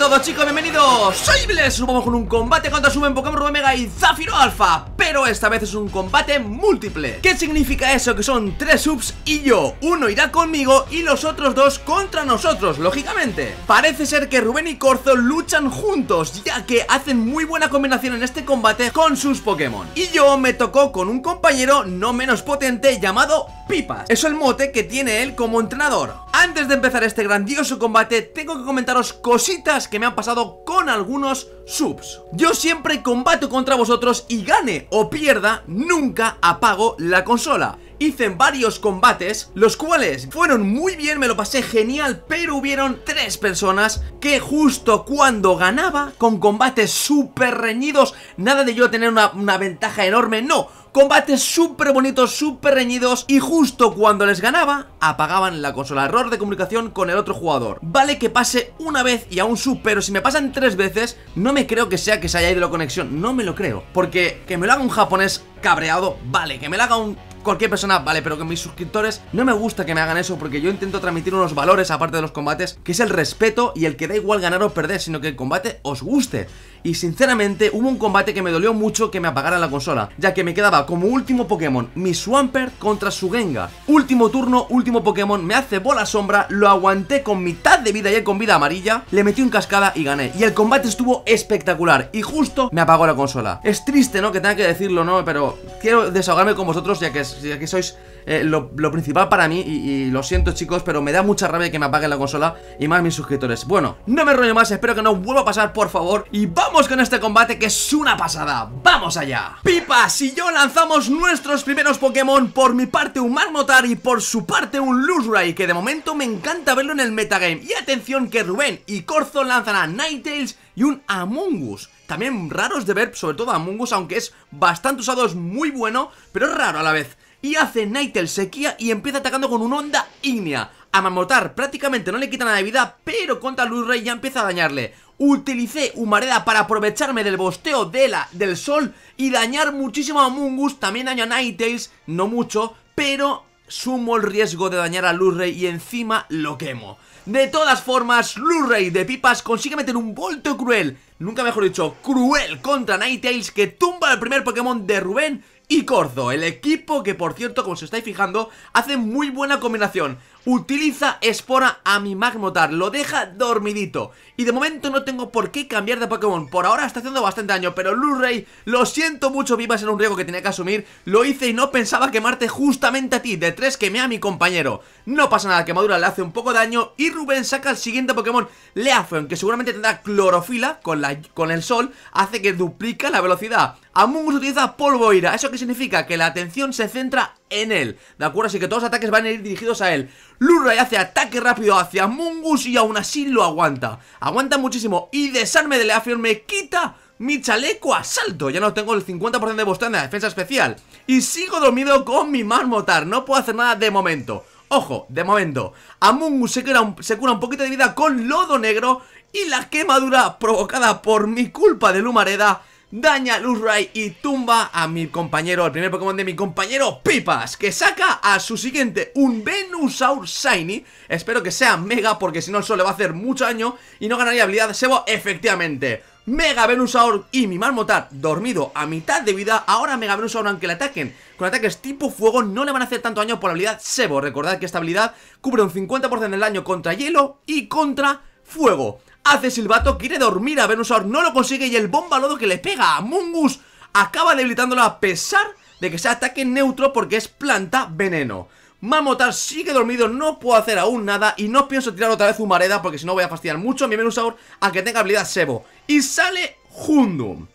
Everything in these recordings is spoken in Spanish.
todos chicos, bienvenidos Soy Bles, vamos con un combate contra Sumen Pokémon Rubén Mega y Zafiro Alpha Pero esta vez es un combate múltiple ¿Qué significa eso? Que son tres subs y yo Uno irá conmigo y los otros dos contra nosotros, lógicamente Parece ser que Rubén y Corzo luchan juntos Ya que hacen muy buena combinación en este combate con sus Pokémon Y yo me tocó con un compañero no menos potente llamado Pipas Es el mote que tiene él como entrenador antes de empezar este grandioso combate, tengo que comentaros cositas que me han pasado con algunos subs. Yo siempre combato contra vosotros y gane o pierda, nunca apago la consola hice varios combates, los cuales fueron muy bien, me lo pasé genial, pero hubieron tres personas que justo cuando ganaba, con combates súper reñidos, nada de yo tener una, una ventaja enorme, no, combates súper bonitos, súper reñidos y justo cuando les ganaba, apagaban la consola. Error de comunicación con el otro jugador. Vale que pase una vez y aún sub, pero si me pasan tres veces, no me creo que sea que se haya ido la conexión. No me lo creo. Porque que me lo haga un japonés cabreado, vale. Que me lo haga un cualquier persona, vale, pero que mis suscriptores no me gusta que me hagan eso porque yo intento transmitir unos valores aparte de los combates, que es el respeto y el que da igual ganar o perder, sino que el combate os guste y sinceramente hubo un combate que me dolió mucho que me apagara la consola, ya que me quedaba como último Pokémon mi Swampert contra su Gengar. Último turno, último Pokémon, me hace bola sombra, lo aguanté con mitad de vida y con vida amarilla, le metí un cascada y gané. Y el combate estuvo espectacular y justo me apagó la consola. Es triste, ¿no? Que tenga que decirlo, ¿no? Pero quiero desahogarme con vosotros ya que, que sois eh, lo, principal para mí y, lo siento chicos, pero me da mucha rabia que me apague la consola y más mis suscriptores. Bueno, no me rollo más, espero que no vuelva a pasar por favor y vamos Vamos con este combate que es una pasada ¡Vamos allá! Pipas Si yo lanzamos nuestros primeros Pokémon Por mi parte un Marmotar y por su parte un lusray Que de momento me encanta verlo en el metagame Y atención que Rubén y Corzo lanzan a Ninetales y un Amungus También raros de ver, sobre todo Amungus Aunque es bastante usado, es muy bueno Pero es raro a la vez y hace Nightel sequía y empieza atacando con un Onda Ignea. A Mamotar prácticamente no le quita nada de vida, pero contra lusray ya empieza a dañarle utilicé humareda para aprovecharme del bosteo de del sol y dañar muchísimo a Mungus, también daño a Ninetales, no mucho, pero sumo el riesgo de dañar a Lurrey y encima lo quemo. De todas formas, Lurrey de pipas consigue meter un Volto cruel, nunca mejor dicho, cruel contra Ninetales que tumba al primer Pokémon de Rubén y Corzo, el equipo que por cierto, como se estáis fijando, hace muy buena combinación Utiliza Espora a mi Magmotar, lo deja dormidito Y de momento no tengo por qué cambiar de Pokémon Por ahora está haciendo bastante daño, pero Lurray, lo siento mucho Vivas, en un riego que tenía que asumir Lo hice y no pensaba quemarte justamente a ti, de tres quemé a mi compañero No pasa nada, quemadura le hace un poco daño Y Rubén saca el siguiente Pokémon, Leafeon, que seguramente tendrá clorofila con, la, con el sol Hace que duplica la velocidad Amungus utiliza Polvoira, ¿eso qué significa? Que la atención se centra en él ¿De acuerdo? Así que todos los ataques van a ir dirigidos a él Lurray hace ataque rápido hacia Mungus y aún así lo aguanta Aguanta muchísimo y desarme de Leafion me quita mi chaleco salto Ya no tengo el 50% de bostón de la defensa especial Y sigo dormido con mi marmotar No puedo hacer nada de momento Ojo, de momento a se se cura un poquito de vida con lodo negro Y la quemadura provocada por mi culpa de Lumareda daña a y tumba a mi compañero, al primer Pokémon de mi compañero Pipas, que saca a su siguiente, un Venusaur Shiny. Espero que sea Mega, porque si no, eso le va a hacer mucho daño y no ganaría habilidad Sebo, efectivamente. Mega Venusaur y mi Marmotar dormido a mitad de vida. Ahora Mega Venusaur, aunque le ataquen con ataques tipo fuego, no le van a hacer tanto daño por la habilidad Sebo. Recordad que esta habilidad cubre un 50% del daño contra hielo y contra fuego hace silbato, quiere dormir a Venusaur, no lo consigue y el bomba lodo que le pega a Mungus acaba debilitándolo a pesar de que sea ataque neutro porque es planta veneno. Mamotar sigue dormido, no puedo hacer aún nada y no pienso tirar otra vez Humareda porque si no voy a fastidiar mucho a mi Venusaur a que tenga habilidad Sebo. Y sale Hundum.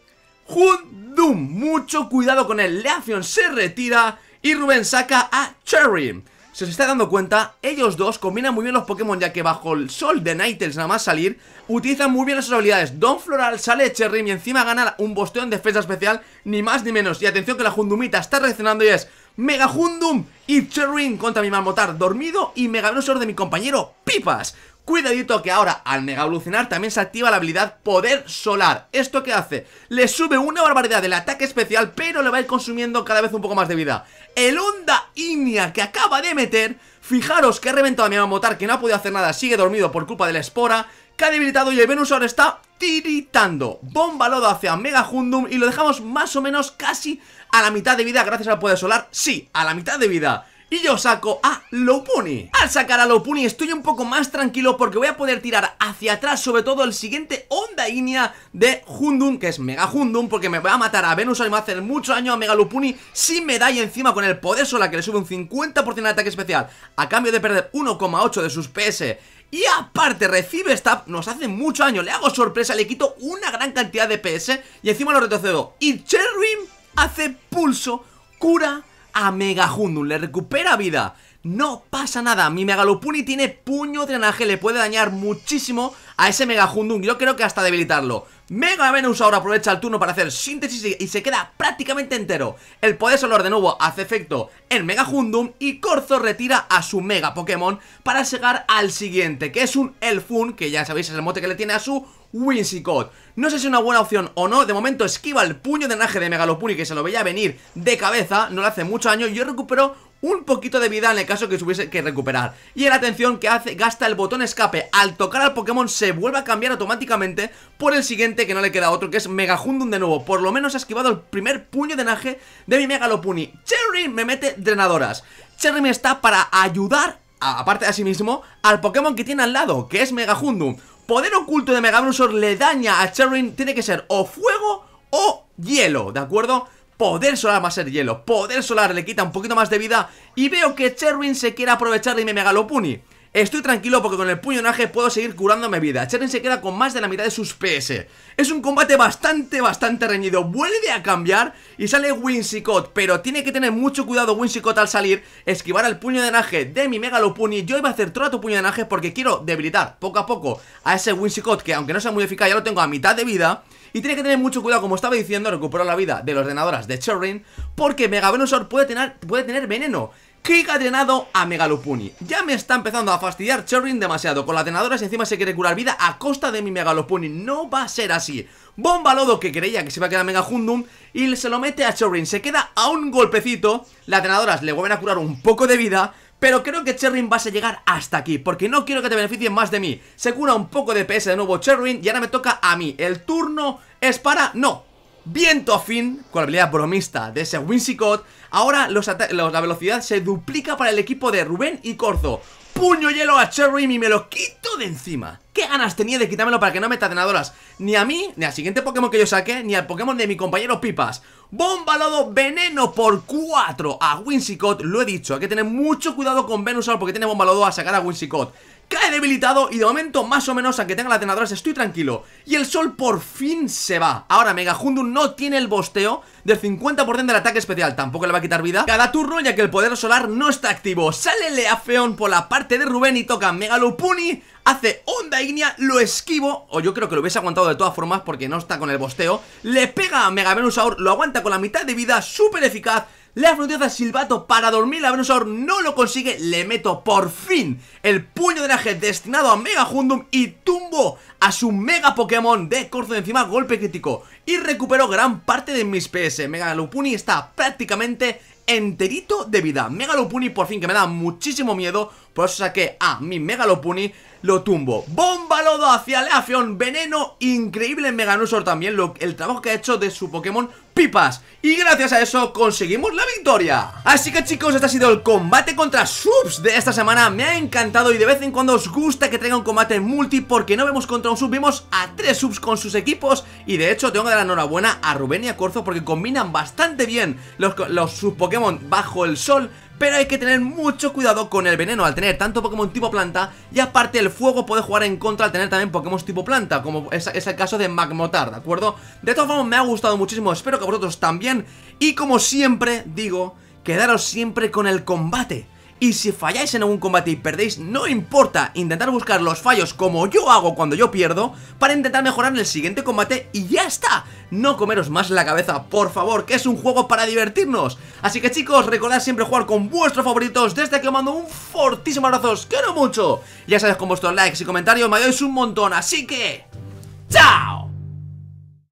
Hundum, mucho cuidado con él. Leafion se retira y Rubén saca a Cherry. Se os dando cuenta, ellos dos combinan muy bien los Pokémon Ya que bajo el sol de Nightels nada más salir Utilizan muy bien las habilidades Don Floral sale Cherrim y encima gana un bosteo en defensa especial Ni más ni menos Y atención que la Jundumita está reaccionando y es Mega Jundum y Cherrim contra mi mamotar. dormido y Mega Venusaur de mi compañero Pipas Cuidadito que ahora al mega evolucionar también se activa la habilidad poder solar ¿Esto qué hace? Le sube una barbaridad del ataque especial pero le va a ir consumiendo cada vez un poco más de vida El Onda Inia que acaba de meter Fijaros que ha reventado a mi Mamotar que no ha podido hacer nada Sigue dormido por culpa de la espora Que ha debilitado y el Venus ahora está tiritando Bomba Lodo hacia Mega Hundum y lo dejamos más o menos casi a la mitad de vida gracias al poder solar Sí, a la mitad de vida y yo saco a Puni. Al sacar a Puni, estoy un poco más tranquilo porque voy a poder tirar hacia atrás sobre todo el siguiente Onda Inia de Hundun, que es Mega Hundun, porque me va a matar a Venus y me va a hacer mucho daño a Mega Lopuni. si me da y encima con el poder sola que le sube un 50% de ataque especial a cambio de perder 1,8 de sus PS y aparte recibe stab, nos hace mucho daño, le hago sorpresa, le quito una gran cantidad de PS y encima lo retrocedo. Y Cherrim hace pulso, cura a Mega Jundun le recupera vida no pasa nada, mi Megalopuni tiene puño drenaje, le puede dañar muchísimo a ese Mega Hundum. yo creo que hasta debilitarlo Mega Venus ahora aprovecha el turno para hacer síntesis y se queda prácticamente entero El poder solar de nuevo hace efecto en Mega Hundum. y Corzo retira a su Mega Pokémon para llegar al siguiente Que es un Elfun, que ya sabéis es el mote que le tiene a su Winsicott No sé si es una buena opción o no De momento esquiva el puño de naje de Megalopuni Que se lo veía venir de cabeza No le hace mucho daño y yo recupero un poquito de vida en el caso que tuviese que recuperar Y en la atención que hace, gasta el botón escape Al tocar al Pokémon se vuelve a cambiar automáticamente Por el siguiente que no le queda otro Que es Megajundum de nuevo Por lo menos ha esquivado el primer puño de naje de mi Megalopuni Cherry me mete drenadoras Cherry me está para ayudar Aparte de sí mismo, al Pokémon que tiene al lado, que es Megajundum Poder oculto de Mega le daña a Cherwin. Tiene que ser o fuego o hielo, ¿de acuerdo? Poder solar va a ser hielo Poder solar le quita un poquito más de vida Y veo que Cherwin se quiere aprovechar de mi puni. Estoy tranquilo porque con el puñonaje puedo seguir curándome vida. Cheren se queda con más de la mitad de sus PS. Es un combate bastante, bastante reñido. Vuelve a cambiar y sale Winsicott. Pero tiene que tener mucho cuidado Winsicott al salir, esquivar el puño de naje de mi Megalopuni. Yo iba a hacer todo a tu puño de naje porque quiero debilitar poco a poco a ese Winsicott que aunque no sea muy eficaz ya lo tengo a mitad de vida. Y tiene que tener mucho cuidado, como estaba diciendo, recuperar la vida de los ordenadoras de Cherrin, porque Mega Venusaur puede tener, puede tener veneno. ¡Qué drenado a Megalopuni! Ya me está empezando a fastidiar Cherrin demasiado Con la tenadora encima se quiere curar vida a costa de mi Megalopuni No va a ser así Bomba Lodo que creía que se iba a quedar Mega Hundum Y se lo mete a Cherrin Se queda a un golpecito Las tenadoras le vuelven a curar un poco de vida pero creo que Cherrin va a llegar hasta aquí Porque no quiero que te beneficien más de mí Se cura un poco de PS de nuevo Cherrin Y ahora me toca a mí El turno es para... No, Viento a fin, con la habilidad bromista de ese Winsicott Ahora la velocidad se duplica para el equipo de Rubén y Corzo Puño hielo a Cherry y me lo quito de encima ¿Qué ganas tenía de quitármelo para que no me tatenadoras? Ni a mí, ni al siguiente Pokémon que yo saque, ni al Pokémon de mi compañero Pipas Bomba Lodo, Veneno por 4 a Winsicott, lo he dicho, hay que tener mucho cuidado con Venusaur porque tiene Bomba Lodo a sacar a Winsicott Cae debilitado y de momento más o menos aunque tenga la tenadora estoy tranquilo Y el sol por fin se va Ahora Mega Hundu no tiene el bosteo del 50% del ataque especial Tampoco le va a quitar vida cada turno ya que el poder solar no está activo Sale Leafeon por la parte de Rubén y toca Megalopuni hace onda ignea, lo esquivo, o yo creo que lo hubiese aguantado de todas formas porque no está con el bosteo, le pega a Mega Venusaur, lo aguanta con la mitad de vida, súper eficaz, le de silbato para dormir a Venusaur, no lo consigue, le meto por fin el puño de Naje destinado a Mega Hundum y tumbo a su Mega Pokémon de Corzo de encima, golpe crítico. Y recupero gran parte de mis PS. Mega Lupuni está prácticamente enterito de vida Megalopuni por fin que me da muchísimo miedo Por eso saqué a mi Megalopuni Lo tumbo Bomba lodo hacia Leafion Veneno increíble en Meganusor también lo, El trabajo que ha hecho de su Pokémon pipas Y gracias a eso conseguimos la victoria Así que chicos, este ha sido el combate contra subs de esta semana Me ha encantado y de vez en cuando os gusta que traiga un combate multi Porque no vemos contra un sub, vimos a tres subs con sus equipos Y de hecho tengo que dar enhorabuena a Rubén y a Corzo Porque combinan bastante bien los, los sub Pokémon bajo el sol pero hay que tener mucho cuidado con el veneno al tener tanto Pokémon tipo planta y aparte el fuego puede jugar en contra al tener también Pokémon tipo planta, como es, el caso de Magmotar, ¿de acuerdo? De todas formas me ha gustado muchísimo, espero que a vosotros también y como siempre digo, quedaros siempre con el combate. Y si falláis en algún combate y perdéis, no importa intentar buscar los fallos como yo hago cuando yo pierdo para intentar mejorar en el siguiente combate y ya está. No comeros más la cabeza, por favor, que es un juego para divertirnos. Así que chicos, recordad siempre jugar con vuestros favoritos. Desde que os mando un fortísimo abrazo, os quiero mucho. Ya sabéis, con vuestros likes y comentarios me ayudáis un montón, así que... ¡Chao!